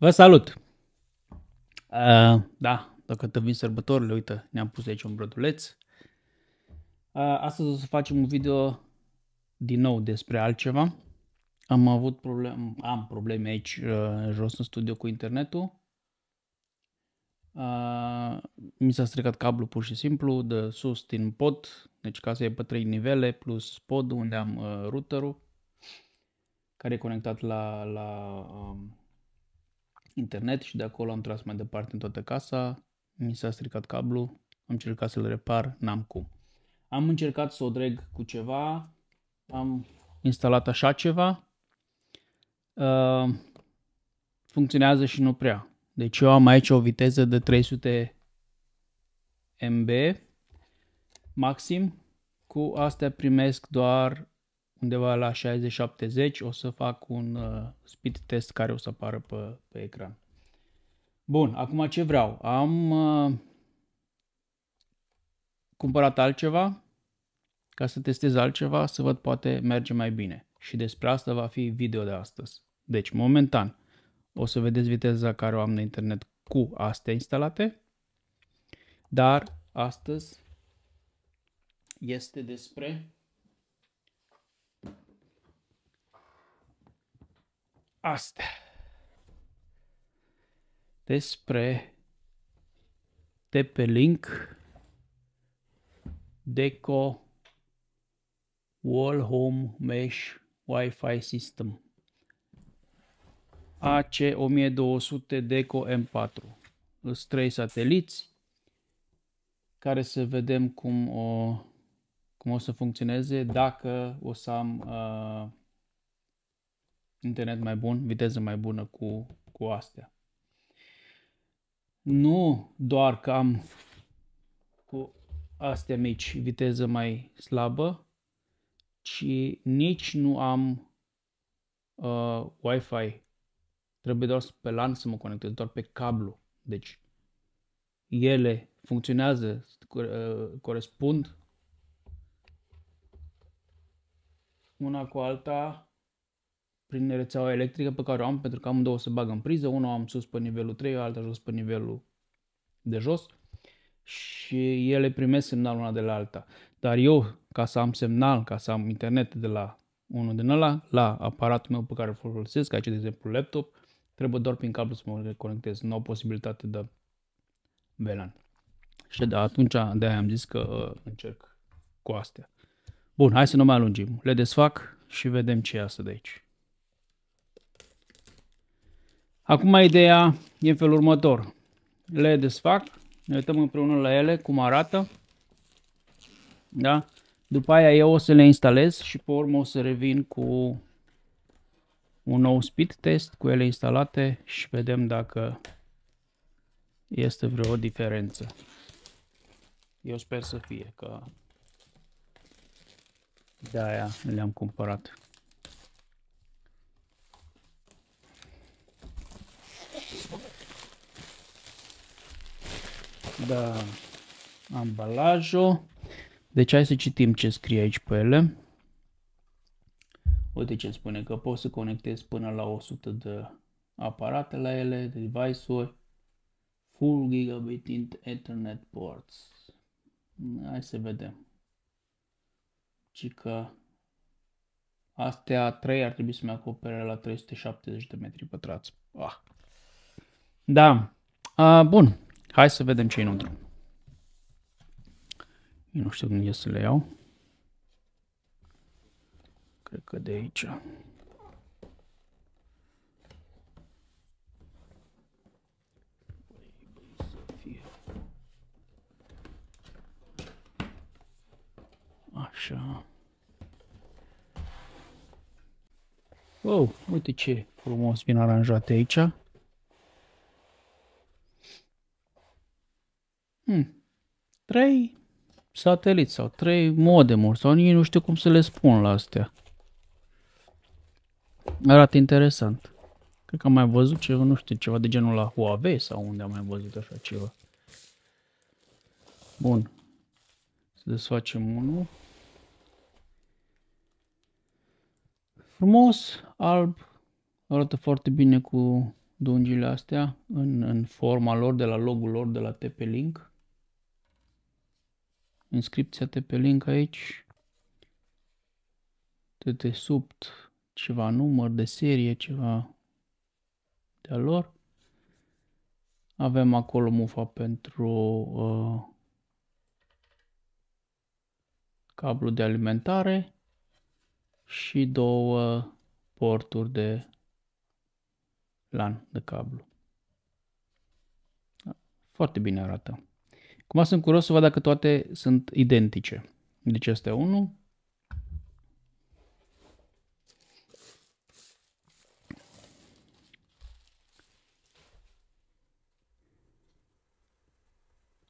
Vă salut! Uh, da, dacă te vin sărbătorile, uite, ne-am pus aici un brăduleț. Uh, astăzi o să facem un video din nou despre altceva. Am avut problem, am probleme aici uh, jos în studio cu internetul. Uh, mi s-a stricat cablu pur și simplu de sus din pod, deci casa e pe trei nivele plus pod unde am uh, routerul care e conectat la, la um, internet și de acolo am tras mai departe în toată casa, mi s-a stricat cablu, am încercat să-l repar, n-am cum. Am încercat să o dreg cu ceva, am instalat așa ceva, uh, funcționează și nu prea. Deci eu am aici o viteză de 300 MB maxim, cu astea primesc doar undeva la 60-70 o să fac un uh, speed test care o să apară pe, pe ecran. Bun, acum ce vreau? Am uh, cumpărat altceva ca să testez altceva, să văd poate merge mai bine. Și despre asta va fi video de astăzi. Deci, momentan, o să vedeți viteza care o am de internet cu astea instalate, dar astăzi este despre astea. Despre TP link Deco Wall Home Mesh Wi-Fi System AC1200 Deco M4. Sunt trei sateliți care să vedem cum o, cum o să funcționeze dacă o să am uh, internet mai bun, viteză mai bună cu, cu astea. Nu doar că am cu astea mici viteză mai slabă, ci nici nu am uh, Wi-Fi. Trebuie doar pe LAN să mă conectez, doar pe cablu. Deci ele funcționează, uh, corespund una cu alta prin rețeaua electrică pe care o am, pentru că două se bagă în priză, unul am sus pe nivelul 3, alta jos pe nivelul de jos și ele primesc semnal una de la alta. Dar eu, ca să am semnal, ca să am internet de la unul din ăla, la aparatul meu pe care îl folosesc, aici de exemplu laptop, trebuie doar prin cablu să mă conectez, nu au posibilitate de VLAN. Și de da, atunci de aia am zis că uh, încerc cu astea. Bun, hai să nu mai alungim. Le desfac și vedem ce iasă de aici. Acum ideea e în felul următor. Le desfac, ne uităm împreună la ele, cum arată. Da? După aia eu o să le instalez și pe urmă o să revin cu un nou speed test cu ele instalate și vedem dacă este vreo diferență. Eu sper să fie, că de-aia le-am cumpărat. da ambalajul. Deci hai să citim ce scrie aici pe ele. Uite ce spune, că poți să conectezi până la 100 de aparate la ele, device-uri, full gigabit internet ports. Hai să vedem. Și că astea 3 ar trebui să mi acopere la 370 de metri pătrați. Ah. Da. A, bun. Hai să vedem ce e înăuntru. Eu nu știu unde să le iau. Cred că de aici. Așa. Wow, uite ce frumos vin aranjate aici. Hmm. Trei sateliți sau trei modemuri sau nici nu știu cum să le spun la astea. Arată interesant. Cred că am mai văzut ceva, nu știu, ceva de genul la Huawei sau unde am mai văzut așa ceva. Bun. Să desfacem unul. Frumos, alb, arată foarte bine cu dungile astea în, în forma lor, de la logo lor, de la TP-Link inscripția de pe link aici, de subt, ceva număr de serie, ceva de-a lor. Avem acolo mufa pentru uh, cablu de alimentare și două porturi de LAN de cablu. Foarte bine arată. Acum sunt curios să văd dacă toate sunt identice. Deci este 1.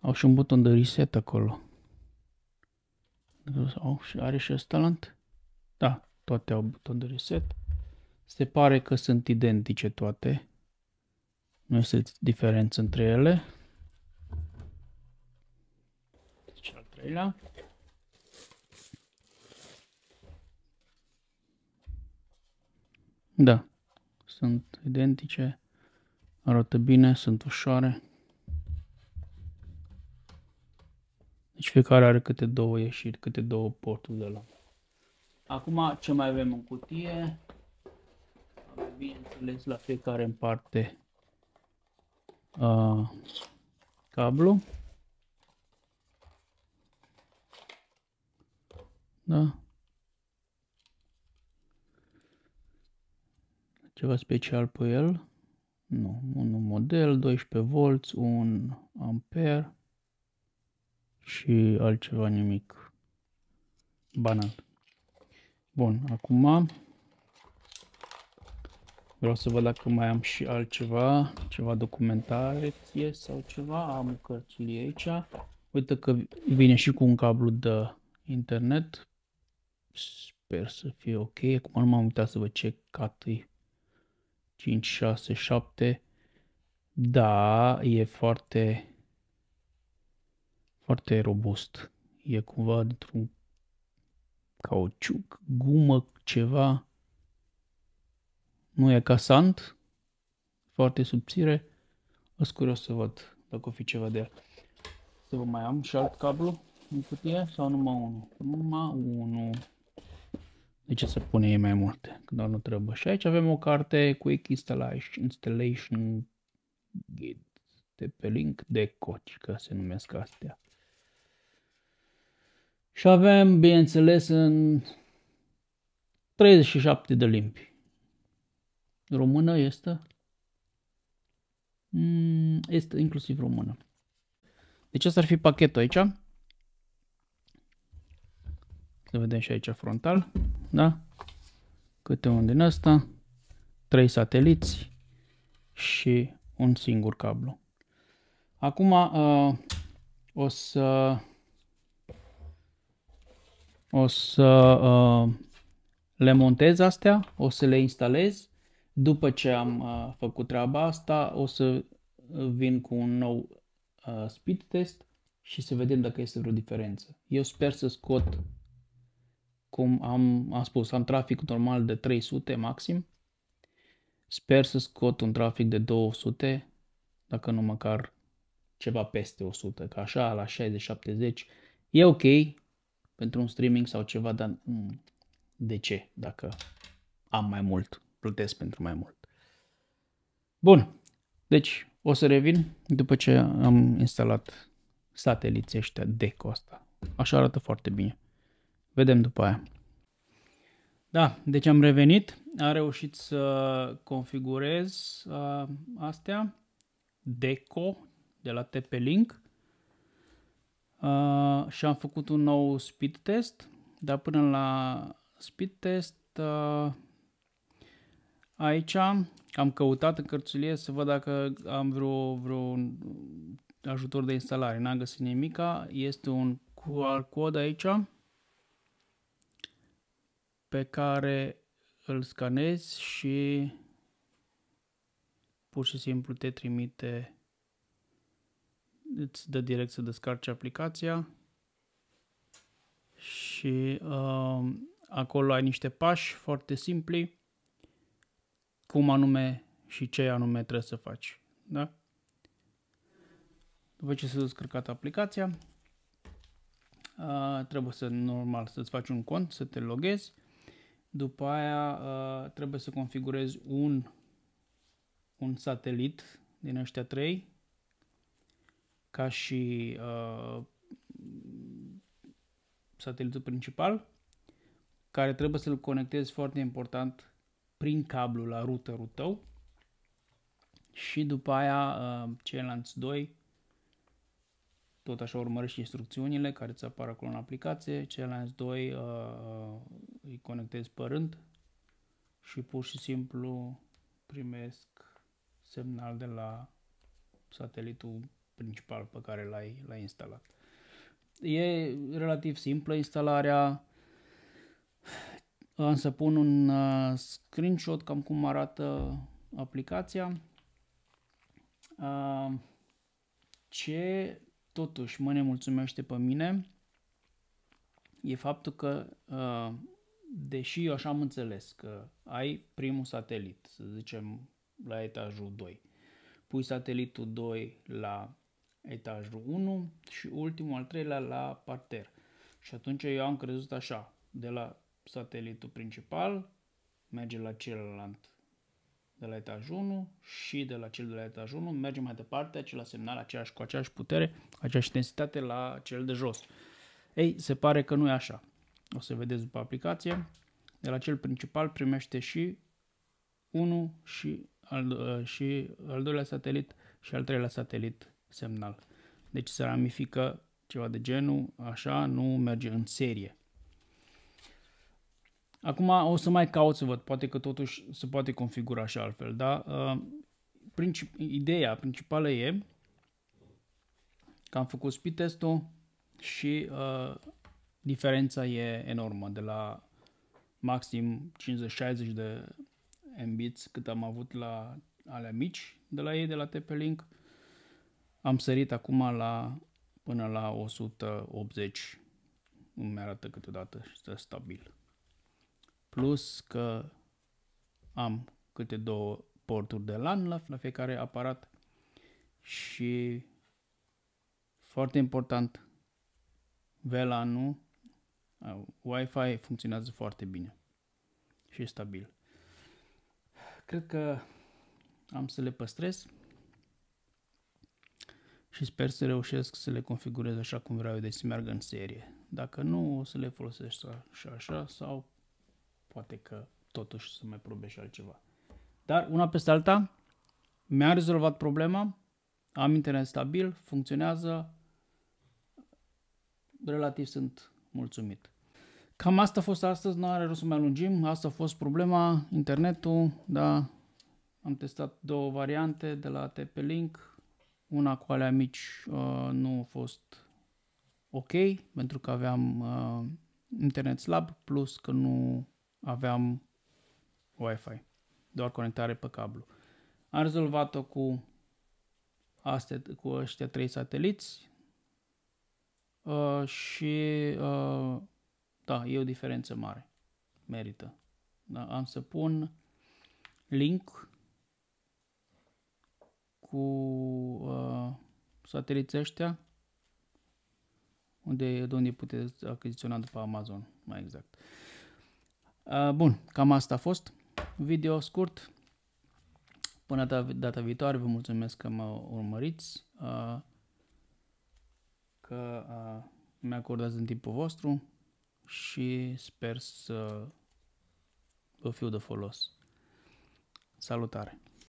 Au și un buton de reset acolo. Au și are și Stalant? Da, toate au buton de reset. Se pare că sunt identice toate. Nu este diferență între ele. doilea. Da, sunt identice, arată bine, sunt ușoare. Deci fiecare are câte două ieșiri, câte două porturi de la. Acum ce mai avem în cutie? Avem, bineînțeles, la fiecare în parte uh, cablu. Da? Ceva special pe el? Nu. Un model, 12V, 1 amper și altceva nimic. Banal. Bun, acum vreau să văd dacă mai am și altceva, ceva documentație sau ceva. Am cărțile aici. Uite că vine și cu un cablu de internet Sper să fie ok. Acum nu m-am uitat să văd ce cat 5, 6, 7. Da, e foarte, foarte robust. E cumva dintr-un cauciuc, gumă, ceva. Nu e casant, foarte subțire. Îs curios să văd dacă o fi ceva de Să vă mai am și alt cablu în cutie sau numai unul? Numai unul de ce se pune ei mai multe, când doar nu trebuie. Și aici avem o carte Quick Installation, Installation Guide de pe link de coci, că se numesc astea. Și avem, bineînțeles, în 37 de limbi. Română este? Mm, este inclusiv română. Deci asta ar fi pachetul aici. Să vedem și aici frontal. Da? Câte un din asta. Trei sateliți și un singur cablu. Acum uh, o să o să uh, le montez astea, o să le instalez. După ce am uh, făcut treaba asta, o să vin cu un nou uh, speed test și să vedem dacă este vreo diferență. Eu sper să scot cum am, am spus, am trafic normal de 300 maxim. Sper să scot un trafic de 200, dacă nu măcar ceva peste 100, că așa la 60-70 e ok pentru un streaming sau ceva, dar mm, de ce dacă am mai mult, plătesc pentru mai mult. Bun, deci o să revin după ce am instalat sateliții ăștia de costa. Așa arată foarte bine. Vedem după aia. Da, deci am revenit, am reușit să configurez uh, astea, Deco de la TP-Link uh, și am făcut un nou speed test, dar până la speed test uh, aici am căutat în cărțulie să văd dacă am vreo, vreo ajutor de instalare, n-am găsit nimica, este un QR code aici, pe care îl scanezi și pur și simplu te trimite, îți dă direct să descarci aplicația și uh, acolo ai niște pași foarte simpli cum anume și ce anume trebuie să faci. Da? După ce s-a descărcat aplicația, uh, trebuie să normal să-ți faci un cont, să te loghezi după aia uh, trebuie să configurez un, un satelit din ăștia trei ca și uh, satelitul principal care trebuie să-l conectezi foarte important prin cablu la routerul tău și după aia uh, ceilalți doi tot așa urmărești instrucțiunile care ți apar acolo în aplicație, Challenge 2 uh, uh, îi conectezi rând și pur și simplu primesc semnal de la satelitul principal pe care l-ai, l-ai instalat. E relativ simplă instalarea, am să pun un uh, screenshot cam cum arată aplicația. Uh, ce totuși mă nemulțumește pe mine e faptul că, uh, deși eu așa am înțeles că ai primul satelit, să zicem la etajul 2, pui satelitul 2 la etajul 1 și ultimul al treilea la parter. Și atunci eu am crezut așa, de la satelitul principal merge la celălalt de la etaj 1 și de la cel de la etaj 1 mergem mai departe, același semnal, aceeași, cu aceeași putere, aceeași intensitate la cel de jos. Ei, se pare că nu e așa. O să vedeți după aplicație. De la cel principal primește și 1 și al, uh, și al doilea satelit și al treilea satelit semnal. Deci se ramifică ceva de genul, așa, nu merge în serie. Acum o să mai caut să văd, poate că totuși se poate configura și altfel, da? Uh, princip- ideea principală e că am făcut speed test-ul și uh, diferența e enormă de la maxim 50-60 de mbits cât am avut la alea mici de la ei, de la TP-Link. Am sărit acum la până la 180 mi arată câteodată și stă stabil plus că am câte două porturi de LAN la, la fiecare aparat și foarte important VLAN-ul uh, Wi-Fi funcționează foarte bine și stabil. Cred că am să le păstrez și sper să reușesc să le configurez așa cum vreau eu, deci să meargă în serie. Dacă nu, o să le folosesc așa, așa sau poate că totuși să mai probe și altceva. Dar una peste alta, mi-am rezolvat problema, am internet stabil, funcționează, relativ sunt mulțumit. Cam asta a fost astăzi, nu are rost să mai lungim, asta a fost problema, internetul, da, am testat două variante de la TP-Link, una cu alea mici uh, nu a fost ok, pentru că aveam uh, internet slab, plus că nu aveam Wi-Fi, doar conectare pe cablu. Am rezolvat-o cu, astea, cu ăștia trei sateliți uh, și uh, da, e o diferență mare. Merită. Da, am să pun link cu uh, sateliții ăștia unde, de unde puteți achiziționa după Amazon, mai exact. Uh, Bun, cam asta a fost. Video scurt. Până data viitoare, vă mulțumesc că mă urmăriți, că mi acordați în timpul vostru și sper să vă fiu de folos. Salutare!